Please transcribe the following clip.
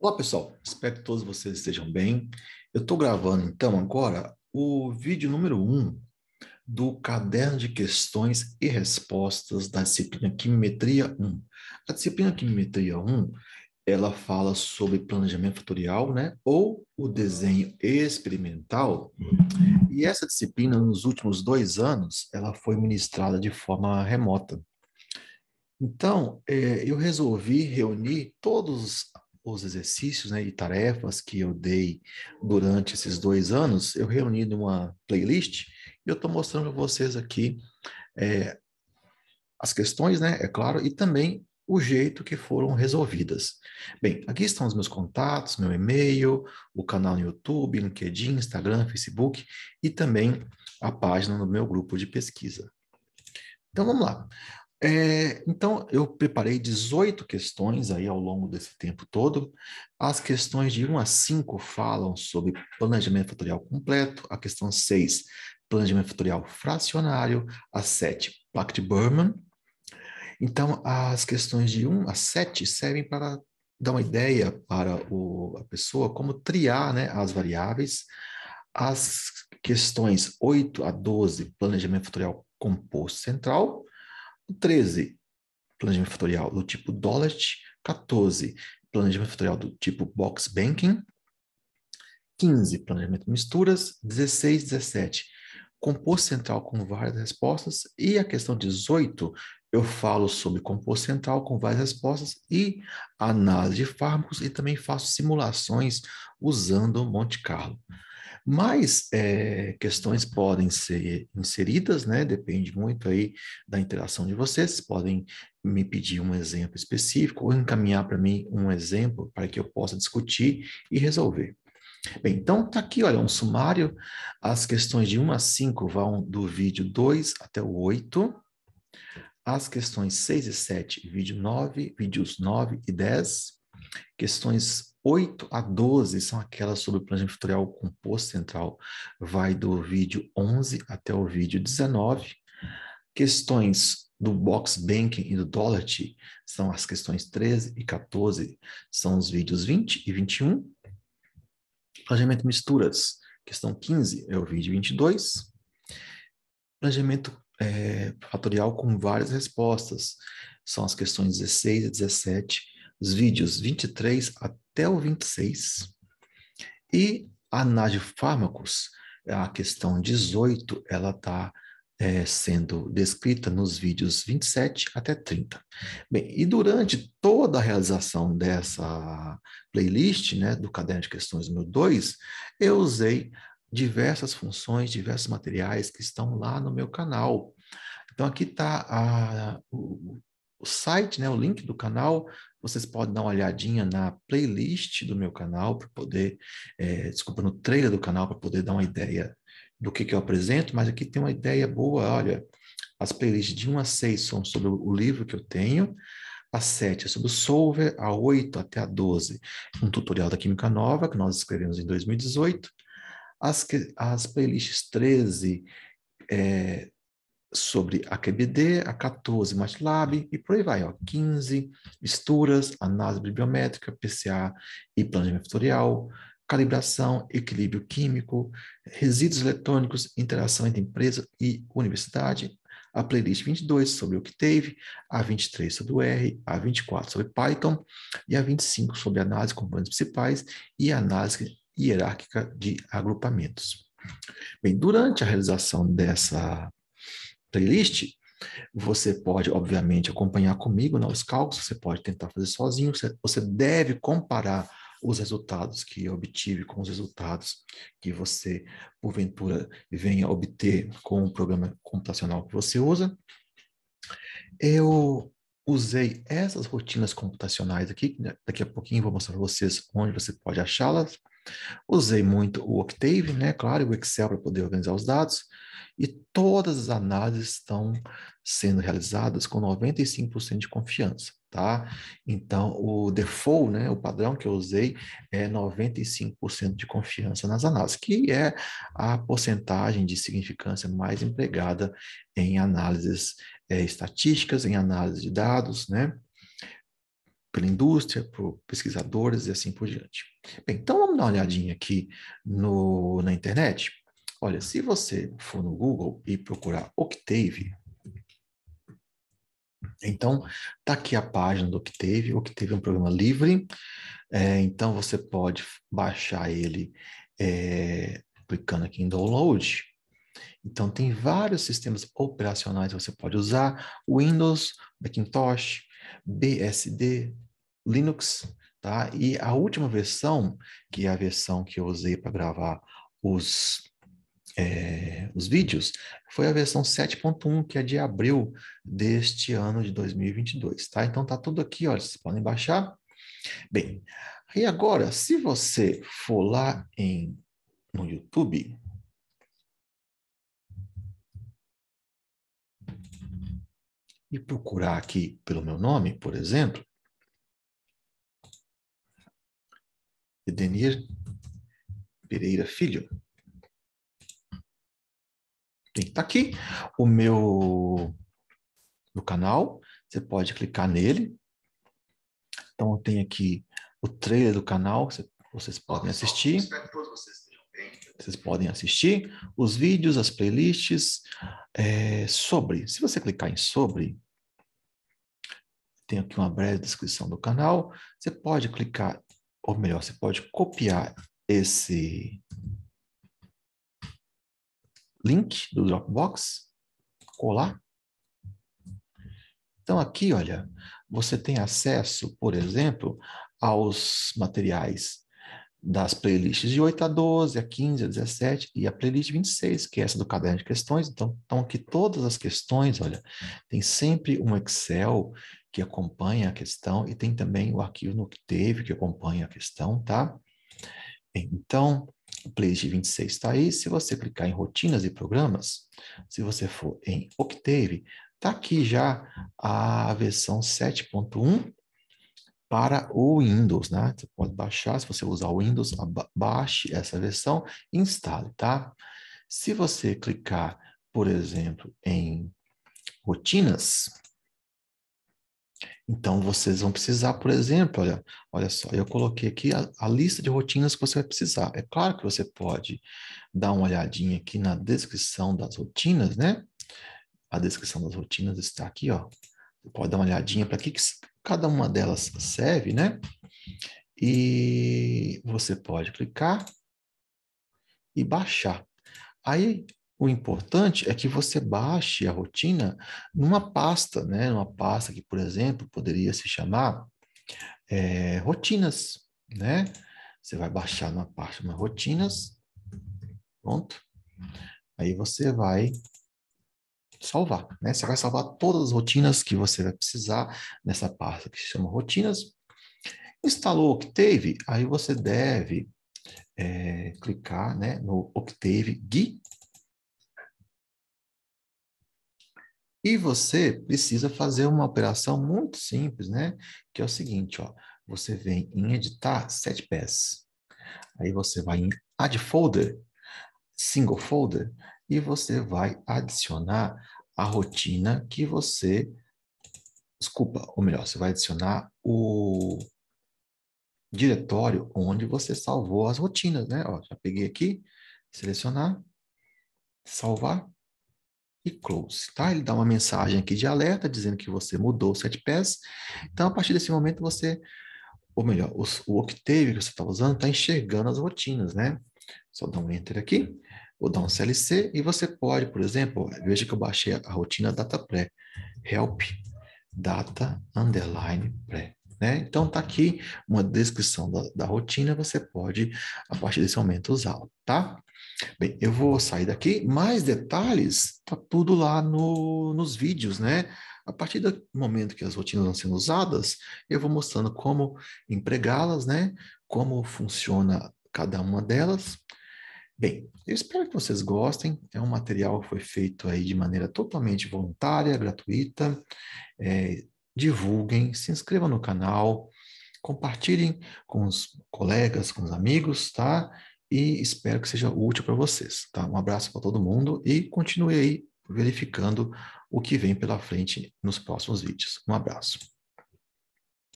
Olá pessoal, espero que todos vocês estejam bem. Eu estou gravando então agora o vídeo número 1 um do caderno de questões e respostas da disciplina Quimimetria 1. A disciplina Quimimetria 1 ela fala sobre planejamento fatorial, né? Ou o desenho experimental. E essa disciplina, nos últimos dois anos, ela foi ministrada de forma remota. Então, eh, eu resolvi reunir todos os exercícios né, e tarefas que eu dei durante esses dois anos, eu reuni numa playlist e eu estou mostrando para vocês aqui é, as questões, né, é claro, e também o jeito que foram resolvidas. Bem, aqui estão os meus contatos, meu e-mail, o canal no YouTube, LinkedIn, Instagram, Facebook e também a página no meu grupo de pesquisa. Então vamos lá. É, então, eu preparei 18 questões aí ao longo desse tempo todo. As questões de 1 a 5 falam sobre planejamento fatorial completo, a questão 6, planejamento fatorial fracionário, a 7, placa Berman. Então, as questões de 1 a 7 servem para dar uma ideia para o, a pessoa como triar né, as variáveis. As questões 8 a 12, planejamento fatorial composto central, 13, planejamento fatorial do tipo Dollart, 14, planejamento fatorial do tipo Box Banking, 15, planejamento misturas, 16, 17, composto central com várias respostas e a questão 18, eu falo sobre composto central com várias respostas e análise de fármacos e também faço simulações usando Monte Carlo. Mas é, questões podem ser inseridas, né? Depende muito aí da interação de vocês. Podem me pedir um exemplo específico ou encaminhar para mim um exemplo para que eu possa discutir e resolver. Bem, então tá aqui, olha, um sumário. As questões de 1 a 5 vão do vídeo 2 até o 8. As questões 6 e 7, vídeo 9, vídeos 9 e 10. Questões 8 a 12 são aquelas sobre o plano editorial composto central, vai do vídeo 11 até o vídeo 19. Questões do Box Banking e do Dollart são as questões 13 e 14, são os vídeos 20 e 21. Planejamento Misturas, questão 15 é o vídeo 22. Planejamento é, fatorial com várias respostas, são as questões 16 e 17 os vídeos 23 até o 26. E a Fármacos, a questão 18, ela está é, sendo descrita nos vídeos 27 até 30. Bem, e durante toda a realização dessa playlist, né, do caderno de questões número 2, eu usei diversas funções, diversos materiais que estão lá no meu canal. Então, aqui está o site, né, o link do canal. Vocês podem dar uma olhadinha na playlist do meu canal para poder, é, desculpa, no trailer do canal para poder dar uma ideia do que, que eu apresento, mas aqui tem uma ideia boa. Olha, as playlists de 1 a 6 são sobre o livro que eu tenho, a 7 é sobre o Solver, a 8 até a 12, um tutorial da Química Nova que nós escrevemos em 2018. As, as playlists 13 é, sobre a QBD, A14, MATLAB e por aí vai, ó, 15, misturas, análise bibliométrica, PCA e planejamento vetorial, calibração, equilíbrio químico, resíduos eletrônicos, interação entre empresa e universidade, a playlist 22 sobre o Octave, a 23 sobre o R, a 24 sobre Python e a 25 sobre análise de componentes principais e análise hierárquica de agrupamentos. Bem, durante a realização dessa playlist, você pode, obviamente, acompanhar comigo né, os cálculos, você pode tentar fazer sozinho, você, você deve comparar os resultados que eu obtive com os resultados que você, porventura, venha obter com o programa computacional que você usa. Eu usei essas rotinas computacionais aqui, né, daqui a pouquinho vou mostrar para vocês onde você pode achá-las. Usei muito o Octave, né? Claro, o Excel para poder organizar os dados. E todas as análises estão sendo realizadas com 95% de confiança, tá? Então, o default, né, o padrão que eu usei é 95% de confiança nas análises, que é a porcentagem de significância mais empregada em análises é, estatísticas, em análise de dados, né? pela indústria, por pesquisadores e assim por diante. Bem, então vamos dar uma olhadinha aqui no, na internet. Olha, se você for no Google e procurar Octave, então está aqui a página do Octave. Octave é um programa livre, é, então você pode baixar ele é, clicando aqui em download. Então tem vários sistemas operacionais que você pode usar: Windows, Macintosh, BSD, Linux, tá? E a última versão, que é a versão que eu usei para gravar os, é, os vídeos, foi a versão 7.1, que é de abril deste ano de 2022, tá? Então tá tudo aqui, olha, vocês podem baixar. Bem, e agora, se você for lá em, no YouTube, e procurar aqui pelo meu nome, por exemplo, Edenir Pereira Filho. Tem tá aqui o meu, no canal. Você pode clicar nele. Então, eu tenho aqui o trailer do canal. Vocês podem assistir. Espero que todos vocês vocês podem assistir os vídeos, as playlists é, sobre. Se você clicar em sobre, tem aqui uma breve descrição do canal. Você pode clicar, ou melhor, você pode copiar esse link do Dropbox, colar. Então aqui, olha, você tem acesso, por exemplo, aos materiais das playlists de 8 a 12, a 15, a 17 e a playlist 26, que é essa do caderno de questões. Então, estão aqui todas as questões, olha, tem sempre um Excel que acompanha a questão e tem também o arquivo no que teve que acompanha a questão, tá? Então, a playlist 26 está aí. Se você clicar em rotinas e programas, se você for em Octave, está aqui já a versão 7.1 para o Windows, né? Você pode baixar, se você usar o Windows, baixe essa versão e instale, tá? Se você clicar, por exemplo, em rotinas, então vocês vão precisar, por exemplo, olha, olha só, eu coloquei aqui a, a lista de rotinas que você vai precisar. É claro que você pode dar uma olhadinha aqui na descrição das rotinas, né? A descrição das rotinas está aqui, ó. Você pode dar uma olhadinha para que, que Cada uma delas serve, né? E você pode clicar e baixar. Aí o importante é que você baixe a rotina numa pasta, né? Uma pasta que, por exemplo, poderia se chamar é, rotinas, né? Você vai baixar numa pasta, uma rotinas, pronto. Aí você vai salvar, né? Você vai salvar todas as rotinas que você vai precisar nessa pasta que se chama rotinas. Instalou o Octave, aí você deve é, clicar né, no Octave Gui. E você precisa fazer uma operação muito simples, né? Que é o seguinte, ó. Você vem em editar sete pés. Aí você vai em add folder, single folder, e você vai adicionar a rotina que você. Desculpa, ou melhor, você vai adicionar o diretório onde você salvou as rotinas, né? Ó, já peguei aqui, selecionar, salvar e close, tá? Ele dá uma mensagem aqui de alerta dizendo que você mudou o set Então, a partir desse momento, você, ou melhor, o, o Octave que você está usando está enxergando as rotinas, né? Só dá um enter aqui ou dar um CLC e você pode, por exemplo, veja que eu baixei a rotina data pré, help data underline pré. Né? Então, está aqui uma descrição da, da, rotina, você pode, a partir desse momento, usá-la, tá? Bem, eu vou sair daqui. Mais detalhes, tá tudo lá no, nos vídeos, né? A partir do momento que as rotinas vão sendo usadas, eu vou mostrando como empregá-las, né? Como funciona cada uma delas, Bem, eu espero que vocês gostem. É um material que foi feito aí de maneira totalmente voluntária, gratuita. É, divulguem, se inscrevam no canal, compartilhem com os colegas, com os amigos, tá? E espero que seja útil para vocês, tá? Um abraço para todo mundo e continue aí verificando o que vem pela frente nos próximos vídeos. Um abraço.